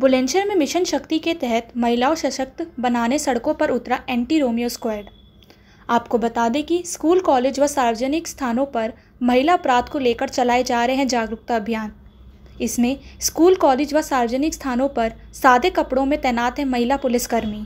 बुलंदशहर में मिशन शक्ति के तहत महिलाओं सशक्त बनाने सड़कों पर उतरा एंटी रोमियो स्क्वाड आपको बता दें कि स्कूल कॉलेज व सार्वजनिक स्थानों पर महिला अपराध को लेकर चलाए जा रहे हैं जागरूकता अभियान इसमें स्कूल कॉलेज व सार्वजनिक स्थानों पर सादे कपड़ों में तैनात हैं महिला पुलिसकर्मी